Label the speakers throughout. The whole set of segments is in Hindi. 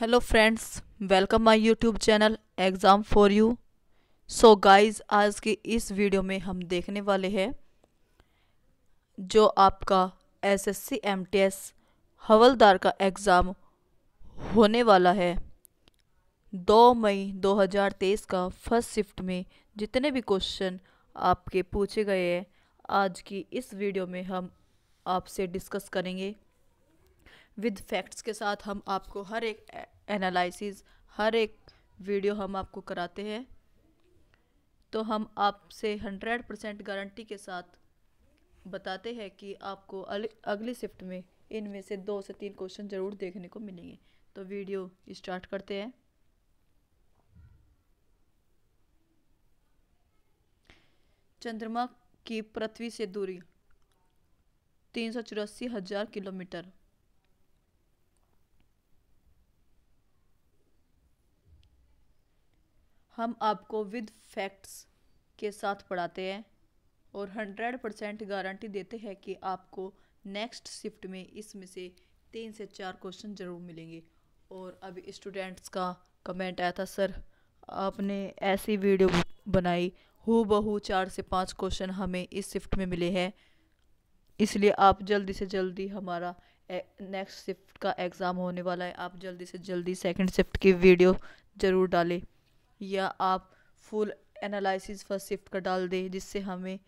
Speaker 1: hello friends welcome my YouTube channel exam for you so guys आज की इस वीडियो में हम देखने वाले हैं जो आपका S S C M T S हवलदार का एग्ज़ाम होने वाला है दो मई 2023 का फर्स्ट शिफ्ट में जितने भी क्वेश्चन आपके पूछे गए हैं आज की इस वीडियो में हम आपसे डिस्कस करेंगे विद फैक्ट्स के साथ हम आपको हर एक एनालिसिस हर एक वीडियो हम आपको कराते हैं तो हम आपसे हंड्रेड परसेंट गारंटी के साथ बताते हैं कि आपको अगली शिफ्ट में इनमें से दो से तीन क्वेश्चन ज़रूर देखने को मिलेंगे तो वीडियो स्टार्ट करते हैं चंद्रमा की पृथ्वी से दूरी तीन सौ चौरासी हज़ार किलोमीटर हम आपको विद फैक्ट्स के साथ पढ़ाते हैं और हंड्रेड परसेंट गारंटी देते हैं कि आपको नेक्स्ट शिफ्ट में इसमें से तीन से चार क्वेश्चन ज़रूर मिलेंगे और अभी स्टूडेंट्स का कमेंट आया था सर आपने ऐसी वीडियो बनाई हु बहू चार से पाँच क्वेश्चन हमें इस शिफ्ट में मिले हैं इसलिए आप जल्दी से जल्दी हमारा नेक्स्ट शिफ्ट का एग्ज़ाम होने वाला है आप जल्दी से जल्दी सेकंड शिफ्ट की वीडियो ज़रूर डालें या आप फुल एनालिसिस फर्स्ट शिफ्ट का डाल दें जिससे हमें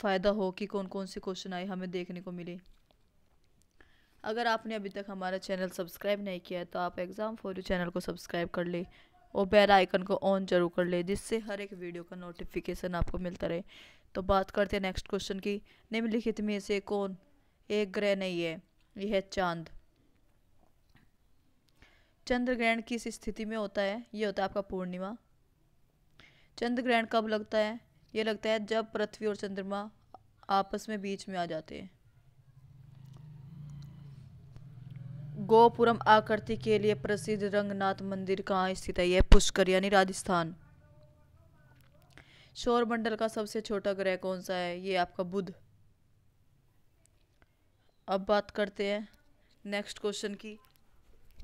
Speaker 1: फ़ायदा हो कि कौन कौन से क्वेश्चन आए हमें देखने को मिले अगर आपने अभी तक हमारा चैनल सब्सक्राइब नहीं किया है तो आप एग्ज़ाम फॉर यू चैनल को सब्सक्राइब कर ले और बेल आइकन को ऑन जरूर कर ले जिससे हर एक वीडियो का नोटिफिकेशन आपको मिलता रहे तो बात करते हैं नेक्स्ट क्वेश्चन की निम्नलिखित में से कौन एक ग्रह नहीं है यह है चांद चंद्र ग्रहण किस स्थिति में होता है ये होता है आपका पूर्णिमा चंद्र ग्रहण कब लगता है ये लगता है जब पृथ्वी और चंद्रमा आपस में बीच में आ जाते हैं गोपुरम आकृति के लिए प्रसिद्ध रंगनाथ मंदिर कहाँ स्थित है यह पुष्कर यानी राजस्थान मंडल का सबसे छोटा ग्रह कौन सा है ये आपका बुध अब बात करते हैं नेक्स्ट क्वेश्चन की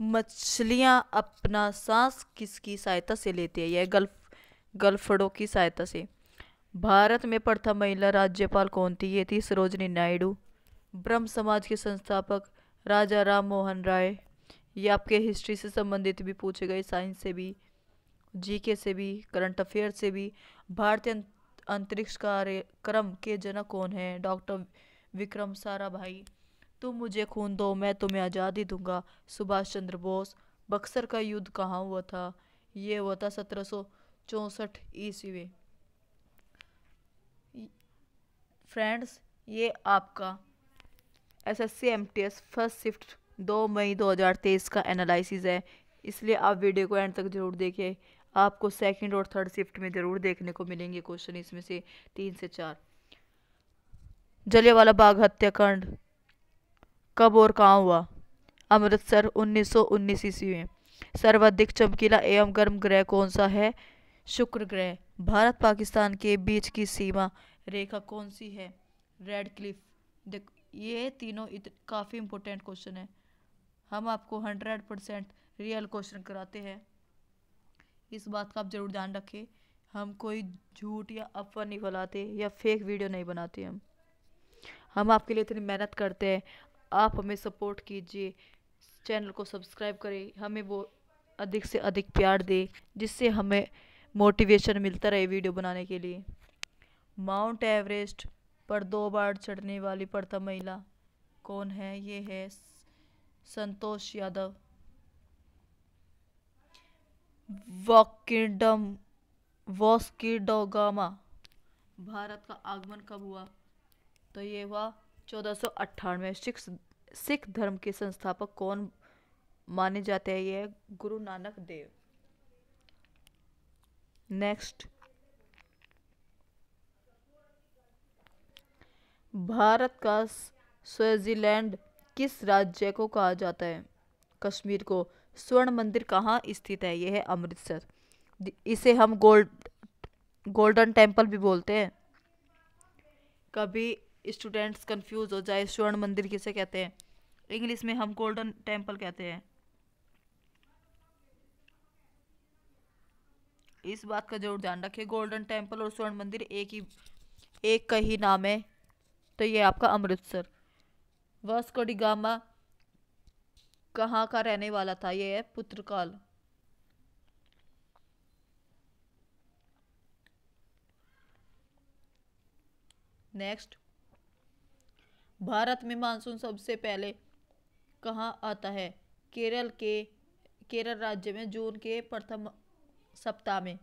Speaker 1: मछलियाँ अपना सांस किसकी सहायता से लेती है यह गल्फ गल्फड़ों की सहायता से भारत में प्रथम महिला राज्यपाल कौन थी ये थी सरोजनी नायडू ब्रह्म समाज के संस्थापक राजा राम मोहन राय ये आपके हिस्ट्री से संबंधित भी पूछे गए साइंस से भी जीके से भी करंट अफेयर से भी भारतीय अंतरिक्ष कार्यक्रम के जनक कौन है डॉक्टर विक्रम साराभाई तुम मुझे खून दो मैं तुम्हें आज़ादी दूंगा सुभाष चंद्र बोस बक्सर का युद्ध कहाँ हुआ था ये हुआ था सत्रह सौ चौंसठ ईस्वी में फ्रेंड्स ये आपका S S C M T S first shift दो मई दो हज़ार तेईस का एनालिसिस है इसलिए आप वीडियो को एंड तक ज़रूर देखें आपको सेकंड और थर्ड शिफ्ट में ज़रूर देखने को मिलेंगे क्वेश्चन इसमें से तीन से चार जलियावाला बाग हत्याकांड कब और कहाँ हुआ अमृतसर 1919 ईस्वी में सर्वाधिक चमकीला एवं गर्म ग्रह कौन सा है शुक्र ग्रह भारत पाकिस्तान के बीच की सीमा रेखा कौन सी है रेड क्लिफ देख ये तीनों काफ़ी इंपॉर्टेंट क्वेश्चन है हम आपको हंड्रेड परसेंट रियल क्वेश्चन कराते हैं इस बात का आप ज़रूर ध्यान रखें हम कोई झूठ या अफवाह नहीं फैलाते या फेक वीडियो नहीं बनाते हम हम आपके लिए इतनी मेहनत करते हैं आप हमें सपोर्ट कीजिए चैनल को सब्सक्राइब करें हमें वो अधिक से अधिक प्यार दे जिससे हमें मोटिवेशन मिलता रहे वीडियो बनाने के लिए माउंट एवरेस्ट पर दो बार चढ़ने वाली प्रथम महिला कौन है ये है संतोष यादव वॉकिडम वॉस्किडोगामा भारत का आगमन कब हुआ तो ये हुआ चौदह सौ अट्ठानवे सिख धर्म के संस्थापक कौन माने जाते हैं ये गुरु नानक देव नेक्स्ट भारत का स्विट्जरलैंड किस राज्य को कहा जाता है कश्मीर को स्वर्ण मंदिर कहाँ स्थित है यह है अमृतसर इसे हम गोल्ड गोल्डन टेम्पल भी बोलते हैं कभी स्टूडेंट्स कंफ्यूज हो जाए स्वर्ण मंदिर किसे कहते हैं इंग्लिश में हम गोल्डन टेम्पल कहते हैं इस बात का जरूर ध्यान रखें गोल्डन टेम्पल और स्वर्ण मंदिर एक ही एक का ही नाम है तो ये आपका अमृतसर वास्को डिगामा कहाँ का रहने वाला था ये है पुत्रकाल नेक्स्ट भारत में मानसून सबसे पहले कहाँ आता है केरल के केरल राज्य में जून के प्रथम सप्ताह में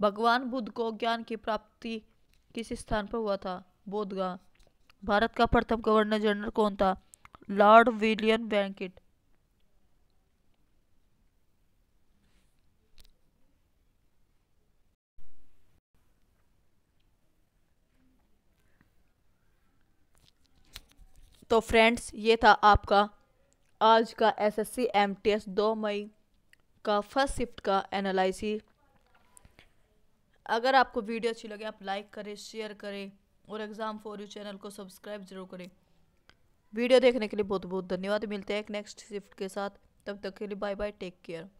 Speaker 1: भगवान बुद्ध को ज्ञान की प्राप्ति किस स्थान पर हुआ था बोधगा भारत का प्रथम गवर्नर जनरल कौन था लॉर्ड विलियम बैंकिट तो फ्रेंड्स ये था आपका आज का एसएससी एमटीएस 2 मई का फर्स्ट शिफ्ट का एनालिसिस अगर आपको वीडियो अच्छी लगे आप लाइक करें शेयर करें और एग्ज़ाम फॉर यू चैनल को सब्सक्राइब जरूर करें वीडियो देखने के लिए बहुत बहुत धन्यवाद मिलते हैं एक नेक्स्ट शिफ्ट के साथ तब तक के लिए बाय बाय टेक केयर